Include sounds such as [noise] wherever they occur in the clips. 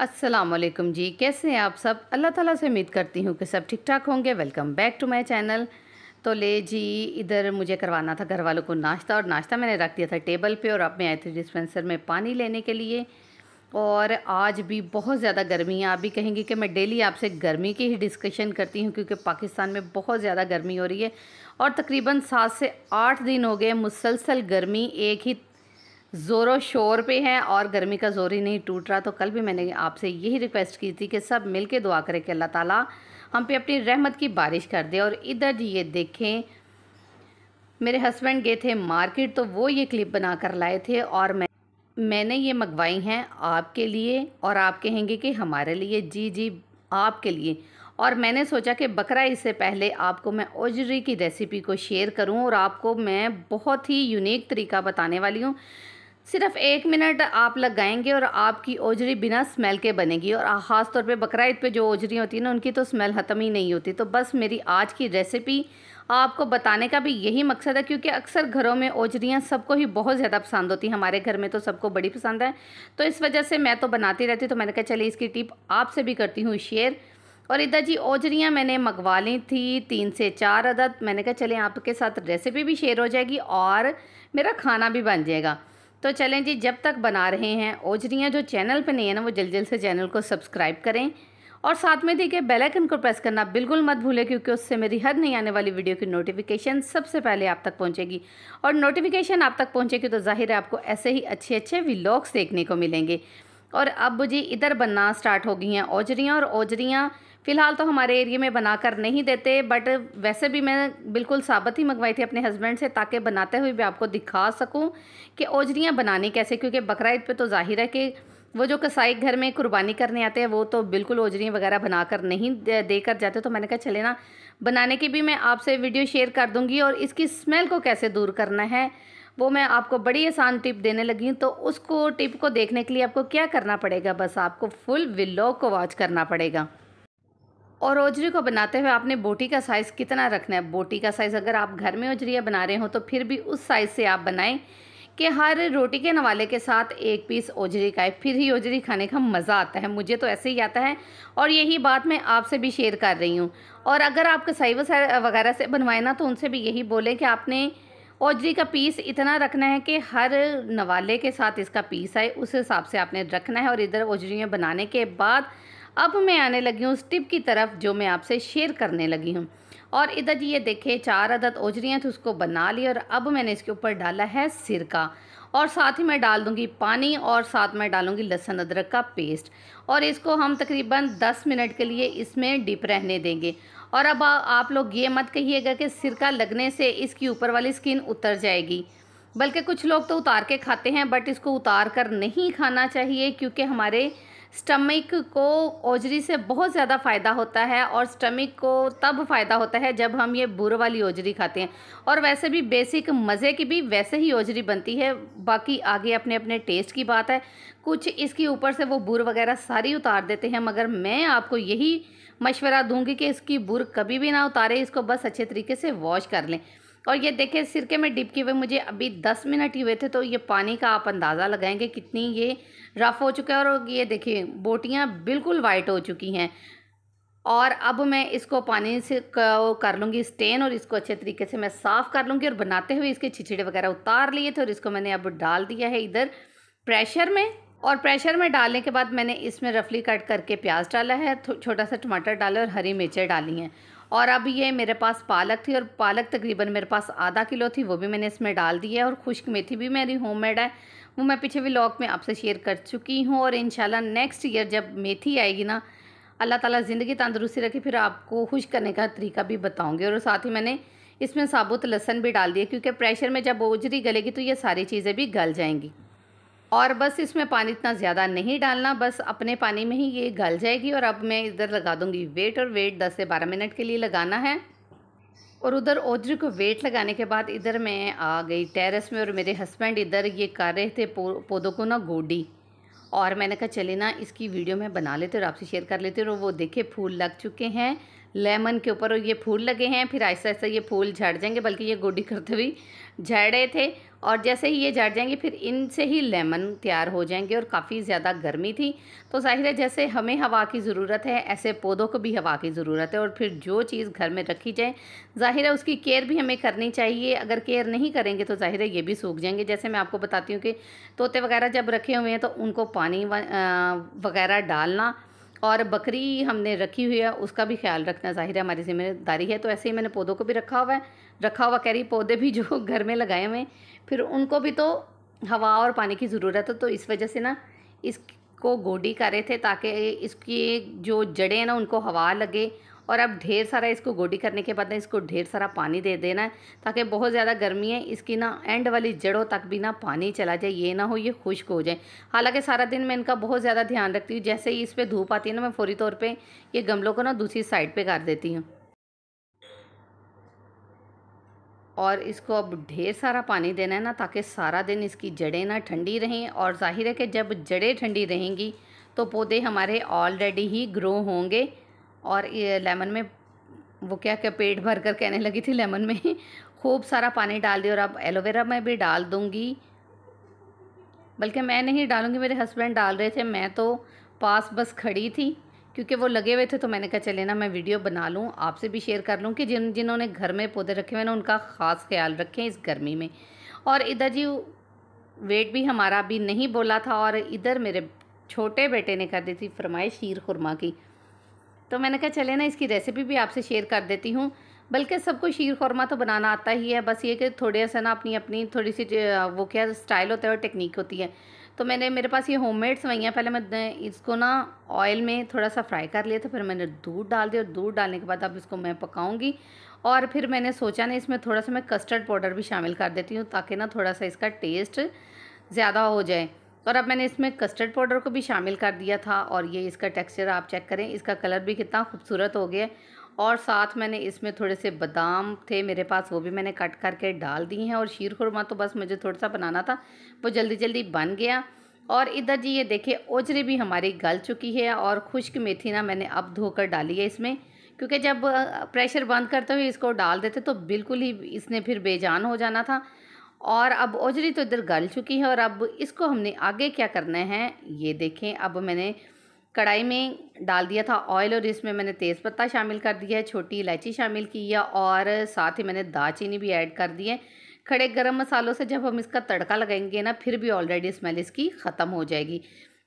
असलम जी कैसे हैं आप सब अल्लाह ताला से उम्मीद करती हूँ कि सब ठीक ठाक होंगे welcome back to my channel तो ले जी इधर मुझे करवाना था घर वालों को नाश्ता और नाश्ता मैंने रख दिया था टेबल पे और अब मैं आई थी डिस्पेंसर में पानी लेने के लिए और आज भी बहुत ज़्यादा गर्मी है आप भी कहेंगे कि मैं डेली आपसे गर्मी की ही डिस्कशन करती हूँ क्योंकि पाकिस्तान में बहुत ज़्यादा गर्मी हो रही है और तकरीबन सात से आठ दिन हो गए मुसलसल गर्मी एक ही ज़ोरों शोर पे है और गर्मी का ज़ोर ही नहीं टूट रहा तो कल भी मैंने आपसे यही रिक्वेस्ट की थी कि सब मिल के दुआ करें कि अल्लाह ताला हम पे अपनी रहमत की बारिश कर दे और इधर ये देखें मेरे हस्बैंड गए थे मार्केट तो वो ये क्लिप बना कर लाए थे और मैं मैंने ये मंगवाई हैं आपके लिए और आप कहेंगे कि हमारे लिए जी जी आपके लिए और मैंने सोचा कि बकरा इससे पहले आपको मैं ओजरी की रेसिपी को शेयर करूं और आपको मैं बहुत ही यूनिक तरीका बताने वाली हूं सिर्फ एक मिनट आप लगाएंगे और आपकी ओजरी बिना स्मेल के बनेगी और ख़ास तौर पे बकरा ईद पर जो ओजरी होती है ना उनकी तो स्मेल ख़त्म ही नहीं होती तो बस मेरी आज की रेसिपी आपको बताने का भी यही मकसद है क्योंकि अक्सर घरों में ओजरियाँ सबको ही बहुत ज़्यादा पसंद होती हैं हमारे घर में तो सबको बड़ी पसंद है तो इस वजह से मैं तो बनाती रहती तो मैंने कहा चलिए इसकी टिप आपसे भी करती हूँ शेयर और इधर जी ओजरियाँ मैंने मंगवा ली थी तीन से चार अदद मैंने कहा चले आपके साथ रेसिपी भी शेयर हो जाएगी और मेरा खाना भी बन जाएगा तो चलें जी जब तक बना रहे हैं ओजरियाँ जो चैनल पर नहीं है ना वो जल्दी जल्द से चैनल को सब्सक्राइब करें और साथ में देखिए बेल आइकन को प्रेस करना बिल्कुल मत भूलें क्योंकि उससे मेरी हर नई आने वाली वीडियो की नोटिफिकेशन सबसे पहले आप तक पहुंचेगी और नोटिफिकेशन आप तक पहुंचेगी तो जाहिर है आपको ऐसे ही अच्छे अच्छे व्लॉग्स देखने को मिलेंगे और अब जी इधर बनना स्टार्ट हो गई हैं ओजरियाँ और ओजरियाँ फ़िलहाल तो हमारे एरिया में बनाकर नहीं देते बट वैसे भी मैं बिल्कुल साबत ही मंगवाई थी अपने हस्बैंड से ताकि बनाते हुए भी आपको दिखा सकूं कि ओजरियाँ बनानी कैसे क्योंकि बकरा ईद पर तो जाहिर है कि वो जो कसाई घर में कुर्बानी करने आते हैं वो तो बिल्कुल ओजरियाँ वगैरह बनाकर नहीं दे कर जाते तो मैंने कहा चले ना बनाने की भी मैं आपसे वीडियो शेयर कर दूँगी और इसकी स्मेल को कैसे दूर करना है वो मैं आपको बड़ी आसान टिप देने लगी हूँ तो उसको टिप को देखने के लिए आपको क्या करना पड़ेगा बस आपको फुल विलो को वॉच करना पड़ेगा और ओजरी को बनाते हुए आपने बोटी का साइज़ कितना रखना है बोटी का साइज़ अगर आप घर में ओजरिया बना रहे हो तो फिर भी उस साइज़ से आप बनाएं कि हर रोटी के नवाले के साथ एक पीस ओजरी का है फिर ही ओजरी खाने का मज़ा आता है मुझे तो ऐसे ही आता है और यही बात मैं आपसे भी शेयर कर रही हूँ और अगर आप कसाई वगैरह से बनवाएं ना तो उनसे भी यही बोलें कि आपने ओजरी का पीस इतना रखना है कि हर नवाले के साथ इसका पीस आए उस हिसाब से आपने रखना है और इधर ओजरियाँ बनाने के बाद अब मैं आने लगी हूँ उस टिप की तरफ जो मैं आपसे शेयर करने लगी हूँ और इधर जी ये देखे चार अदद ओजरियाँ थी उसको बना ली और अब मैंने इसके ऊपर डाला है सिरका और साथ ही मैं डाल दूँगी पानी और साथ में डालूँगी लहसुन अदरक का पेस्ट और इसको हम तकरीबन 10 मिनट के लिए इसमें डिप रहने देंगे और अब आप लोग ये मत कहिएगा कि सिरका लगने से इसकी ऊपर वाली स्किन उतर जाएगी बल्कि कुछ लोग तो उतार के खाते हैं बट इसको उतार कर नहीं खाना चाहिए क्योंकि हमारे स्टमक को ओजरी से बहुत ज़्यादा फ़ायदा होता है और स्टमक को तब फ़ायदा होता है जब हम ये बुर वाली ओजरी खाते हैं और वैसे भी बेसिक मज़े की भी वैसे ही ओजरी बनती है बाकी आगे अपने अपने टेस्ट की बात है कुछ इसके ऊपर से वो बुर वगैरह सारी उतार देते हैं मगर मैं आपको यही मशवरा दूँगी कि इसकी बुर कभी भी ना उतारे इसको बस अच्छे तरीके से वॉश कर लें और ये देखिए सिरके में डिप किए हुए मुझे अभी दस मिनट ही हुए थे तो ये पानी का आप अंदाज़ा लगाएंगे कितनी ये रफ़ हो चुका है और ये देखिए बोटियाँ बिल्कुल वाइट हो चुकी हैं और अब मैं इसको पानी से कर लूँगी स्टेन और इसको अच्छे तरीके से मैं साफ़ कर लूँगी और बनाते हुए इसके छिचड़े वगैरह उतार लिए थे और इसको मैंने अब डाल दिया है इधर प्रेशर में और प्रेशर में डालने के बाद मैंने इसमें रफली कट करके प्याज डाला है छोटा सा टमाटर डाला और हरी मिर्चें डाली हैं और अब ये मेरे पास पालक थी और पालक तकरीबन मेरे पास आधा किलो थी वो भी मैंने इसमें डाल दी है और खुश्क मेथी भी मेरी होममेड है वो मैं पीछे व्लॉग में आपसे शेयर कर चुकी हूँ और इन नेक्स्ट ईयर जब मेथी आएगी ना अल्लाह ताला ज़िंदगी तंदुरुस्ती रखे फिर आपको खुश करने का तरीका भी बताऊँगी और साथ ही मैंने इसमें साबुत लहसन भी डाल दिया क्योंकि प्रेशर में जब ओजरी गलेगी तो ये सारी चीज़ें भी गल जाएंगी और बस इसमें पानी इतना ज़्यादा नहीं डालना बस अपने पानी में ही ये गल जाएगी और अब मैं इधर लगा दूँगी वेट और वेट दस से बारह मिनट के लिए लगाना है और उधर ओजरी को वेट लगाने के बाद इधर मैं आ गई टेरेस में और मेरे हस्बैंड इधर ये कर रहे थे पौधों को ना गोडी और मैंने कहा चले ना इसकी वीडियो मैं बना लेते और आपसे शेयर कर लेते और वो देखे फूल लग चुके हैं लेमन के ऊपर ये फूल लगे हैं फिर ऐसा ऐसा ये फूल झड़ जाएंगे बल्कि ये गोडी करते हुए झड़े थे और जैसे ही ये झड़ जाएंगे फिर इनसे ही लेमन तैयार हो जाएंगे और काफ़ी ज़्यादा गर्मी थी तो जाहिर है जैसे हमें हवा की ज़रूरत है ऐसे पौधों को भी हवा की ज़रूरत है और फिर जो चीज़ घर में रखी जाए जाहिर है उसकी केयर भी हमें करनी चाहिए अगर केयर नहीं करेंगे तो जाहिर है ये भी सूख जाएंगे जैसे मैं आपको बताती हूँ कि तोते वगैरह जब रखे हुए हैं तो उनको पानी वगैरह डालना और बकरी हमने रखी हुई है उसका भी ख्याल रखना ज़ाहिर है हमारी जिम्मेदारी है तो ऐसे ही मैंने पौधों को भी रखा हुआ है रखा हुआ कैरी पौधे भी जो [laughs] घर में लगाए हुए फिर उनको भी तो हवा और पानी की ज़रूरत है तो इस वजह से ना इसको गोडी कर रहे थे ताकि इसकी जो जड़ें हैं ना उनको हवा लगे और अब ढेर सारा इसको गोडी करने के बाद ना इसको ढेर सारा पानी दे देना है ताकि बहुत ज़्यादा गर्मी है इसकी ना एंड वाली जड़ों तक भी ना पानी चला जाए ये ना हो ये खुश्क हो जाए हालांकि सारा दिन मैं इनका बहुत ज़्यादा ध्यान रखती हूँ जैसे ही इस पर धूप आती है ना मैं फौरी तौर पर ये गमलों को ना दूसरी साइड पर कर देती हूँ और इसको अब ढेर सारा पानी देना है ना ताकि सारा दिन इसकी जड़ें ना ठंडी रहें और जाहिर है कि जब जड़ें ठंडी रहेंगी तो पौधे हमारे ऑलरेडी ही ग्रो होंगे और ये लेमन में वो क्या क्या पेट भर कर कहने लगी थी लेमन में खूब सारा पानी डाल दिया और अब एलोवेरा में भी डाल दूँगी बल्कि मैं नहीं डालूँगी मेरे हस्बैंड डाल रहे थे मैं तो पास बस खड़ी थी क्योंकि वो लगे हुए थे तो मैंने कहा चले ना मैं वीडियो बना लूँ आपसे भी शेयर कर लूँ कि जिन जिन्होंने घर में पौधे रखे हुए ना उनका ख़ास ख्याल रखें इस गर्मी में और इधर जी वेट भी हमारा अभी नहीं बोला था और इधर मेरे छोटे बेटे ने कर दी थी फरमाइश शीर खुरमा की तो मैंने कहा चले ना इसकी रेसिपी भी आपसे शेयर कर देती हूँ बल्कि सबको शीर खौरमा तो बनाना आता ही है बस ये कि थोड़े सा ना अपनी अपनी थोड़ी सी वो क्या स्टाइल होता है और टेक्निक होती है तो मैंने मेरे पास ये होम मेड सवैयाँ पहले मैं इसको ना ऑयल में थोड़ा सा फ्राई कर लिया था फिर मैंने दूध डाल दिया और दूध डालने के बाद अब इसको मैं पकाऊंगी और फिर मैंने सोचा ना इसमें थोड़ा सा मैं कस्टर्ड पाउडर भी शामिल कर देती हूँ ताकि ना थोड़ा सा इसका टेस्ट ज़्यादा हो जाए और अब मैंने इसमें कस्टर्ड पाउडर को भी शामिल कर दिया था और ये इसका टेक्सचर आप चेक करें इसका कलर भी कितना खूबसूरत हो गया और साथ मैंने इसमें थोड़े से बादाम थे मेरे पास वो भी मैंने कट करके डाल दिए हैं और शीर खुरमा तो बस मुझे थोड़ा सा बनाना था वो जल्दी जल्दी बन गया और इधर जी ये देखिए ओजरी भी हमारी गल चुकी है और खुश्क मेथी ना मैंने अब धोकर डाली है इसमें क्योंकि जब प्रेशर बंद करते हुए इसको डाल देते तो बिल्कुल ही इसने फिर बेजान हो जाना था और अब ओजरी तो इधर गल चुकी है और अब इसको हमने आगे क्या करना है ये देखें अब मैंने कढ़ाई में डाल दिया था ऑयल और इसमें मैंने तेज़पत्ता शामिल कर दिया है छोटी इलायची शामिल की है और साथ ही मैंने दालचीनी भी ऐड कर दी है खड़े गरम मसालों से जब हम इसका तड़का लगाएंगे ना फिर भी ऑलरेडी स्मेल इसकी ख़त्म हो जाएगी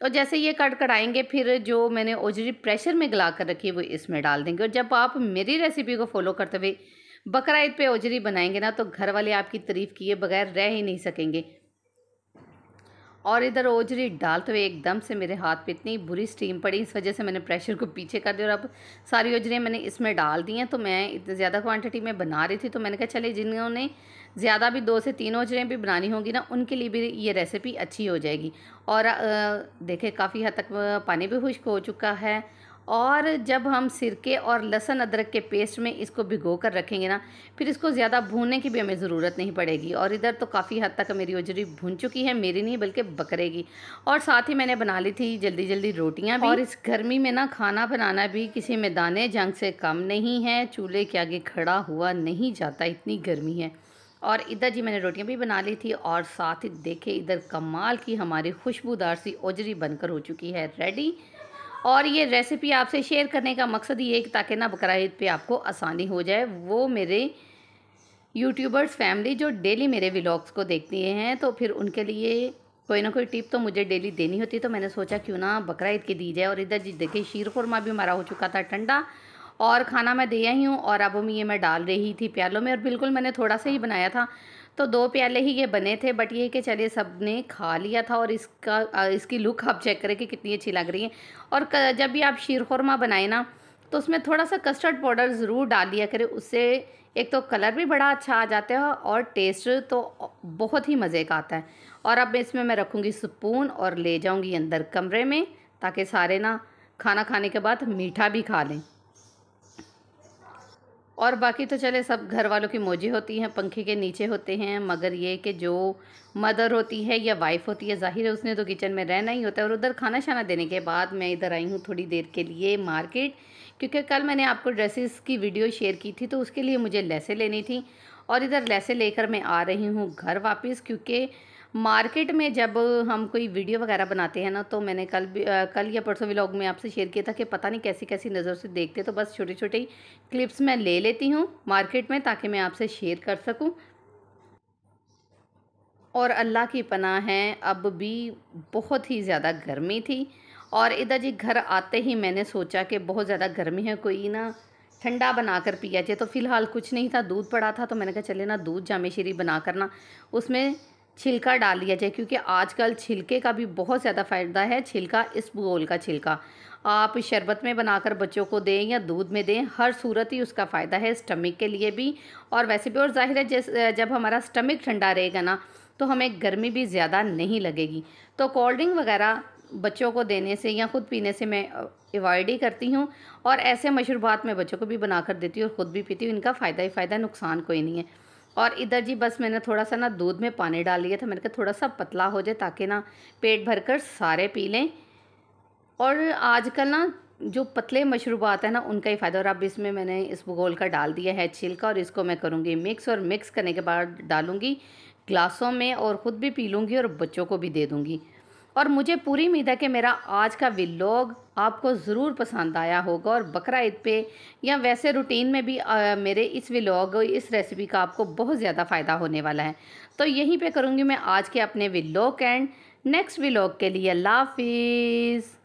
तो जैसे ये कट कड़ाएंगे फिर जो मैंने ओजरी प्रेशर में गला कर रखी है वो इसमें डाल देंगे और जब आप मेरी रेसिपी को फॉलो करते हुए बकरा ईद पे ओजरी बनाएंगे ना तो घर वाले आपकी तारीफ़ किए बगैर रह ही नहीं सकेंगे और इधर ओजरी डालते तो हुए एकदम से मेरे हाथ पे इतनी बुरी स्टीम पड़ी इस वजह से मैंने प्रेशर को पीछे कर दिया और अब सारी ओजरियाँ मैंने इसमें डाल दी हैं तो मैं इतनी ज़्यादा क्वांटिटी में बना रही थी तो मैंने कहा चले जिन्होंने ज़्यादा भी दो से तीन ओजरियाँ भी बनानी होंगी ना उनके लिए भी ये रेसिपी अच्छी हो जाएगी और देखे काफ़ी हद तक पानी भी खुश्क हो चुका है और जब हम सिरके और लहसुन अदरक के पेस्ट में इसको भिगो कर रखेंगे ना फिर इसको ज़्यादा भूनने की भी हमें ज़रूरत नहीं पड़ेगी और इधर तो काफ़ी हद तक मेरी उजरी भून चुकी है मेरी नहीं बल्कि बकरेगी और साथ ही मैंने बना ली थी जल्दी जल्दी रोटियाँ भी और इस गर्मी में ना खाना बनाना भी किसी मैदान जंग से कम नहीं है चूल्हे के आगे खड़ा हुआ नहीं जाता इतनी गर्मी है और इधर जी मैंने रोटियाँ भी बना ली थी और साथ ही देखे इधर कमाल की हमारी खुशबूदार सी ओजरी बनकर हो चुकी है रेडी और ये रेसिपी आपसे शेयर करने का मकसद ये है ताकि ना बकरा ईद पर आपको आसानी हो जाए वो मेरे यूट्यूबर्स फैमिली जो डेली मेरे व्लॉग्स को देखती हैं तो फिर उनके लिए कोई ना कोई टिप तो मुझे डेली देनी होती तो मैंने सोचा क्यों ना बकरा ईद की दी जाए और इधर जी देखिए शीर खुरमा भी हमारा हो चुका था ठंडा और खाना मैं दे आई हूँ और अब हम ये मैं डाल रही थी प्यालों में और बिल्कुल मैंने थोड़ा सा ही बनाया था तो दो प्याले ही ये बने थे बट ये कि चलिए सब ने खा लिया था और इसका इसकी लुक आप चेक करें कि कितनी अच्छी लग रही है और जब भी आप शीर खुरमा बनाए ना तो उसमें थोड़ा सा कस्टर्ड पाउडर ज़रूर डाल लिया करें उससे एक तो कलर भी बड़ा अच्छा आ जाता है और टेस्ट तो बहुत ही मज़े का आता है और अब इसमें मैं रखूँगी सुपून और ले जाऊँगी अंदर कमरे में ताकि सारे ना खाना खाने के बाद मीठा भी खा लें और बाकी तो चले सब घर वालों की मौजें होती हैं पंखे के नीचे होते हैं मगर ये कि जो मदर होती है या वाइफ होती है जाहिर है उसने तो किचन में रहना ही होता है और उधर खाना शाना देने के बाद मैं इधर आई हूँ थोड़ी देर के लिए मार्केट क्योंकि कल मैंने आपको ड्रेसेस की वीडियो शेयर की थी तो उसके लिए मुझे लेसें लेनी थी और इधर लेसें लेकर मैं आ रही हूँ घर वापस क्योंकि मार्केट में जब हम कोई वीडियो वगैरह बनाते हैं ना तो मैंने कल भी आ, कल या परसों व्लॉग में आपसे शेयर किया था कि पता नहीं कैसी कैसी नज़र से देखते तो बस छोटे छोटे क्लिप्स मैं ले लेती हूँ मार्केट में ताकि मैं आपसे शेयर कर सकूँ और अल्लाह की पनाह है अब भी बहुत ही ज़्यादा गर्मी थी और इधर जी घर आते ही मैंने सोचा कि बहुत ज़्यादा गर्मी है कोई ना ठंडा बना कर पिया जाए तो फ़िलहाल कुछ नहीं था दूध पड़ा था तो मैंने कहा चले ना दूध जामेश्री बना करना उसमें छिलका डाल लिया जाए क्योंकि आजकल छिलके का भी बहुत ज़्यादा फ़ायदा है छिलका इस बोल का छिलका आप शरबत में बनाकर बच्चों को दें या दूध में दें हर सूरत ही उसका फ़ायदा है स्टमक के लिए भी और वैसे भी और जाहिर है जैसे जब हमारा स्टमक ठंडा रहेगा ना तो हमें गर्मी भी ज़्यादा नहीं लगेगी तो कोल्ड ड्रिंक वगैरह बच्चों को देने से या ख़ुद पीने से मैं अवॉइड ही करती हूँ और ऐसे मशरूबात मैं बच्चों को भी बना कर देती हूँ और ख़ुद भी पीती हूँ इनका फ़ायदा ही फ़ायदा नुकसान कोई नहीं है और इधर जी बस मैंने थोड़ा सा ना दूध में पानी डाल लिया था मैंने कहा थोड़ा सा पतला हो जाए ताकि ना पेट भर कर सारे पी लें और आजकल ना जो पतले मशरूबात हैं ना उनका ही फ़ायदा और अब इसमें मैंने इस भूगोल का डाल दिया है छिलका और इसको मैं करूँगी मिक्स और मिक्स करने के बाद डालूँगी ग्लासों में और ख़ुद भी पी लूँगी और बच्चों को भी दे दूँगी और मुझे पूरी उम्मीद है कि मेरा आज का विलॉग आपको ज़रूर पसंद आया होगा और बकरा ईद पे या वैसे रूटीन में भी आ, मेरे इस व्लॉग इस रेसिपी का आपको बहुत ज़्यादा फ़ायदा होने वाला है तो यहीं पे करूँगी मैं आज के अपने व्लॉग एंड नेक्स्ट विलॉग के लिए अल्लाह हाफिज़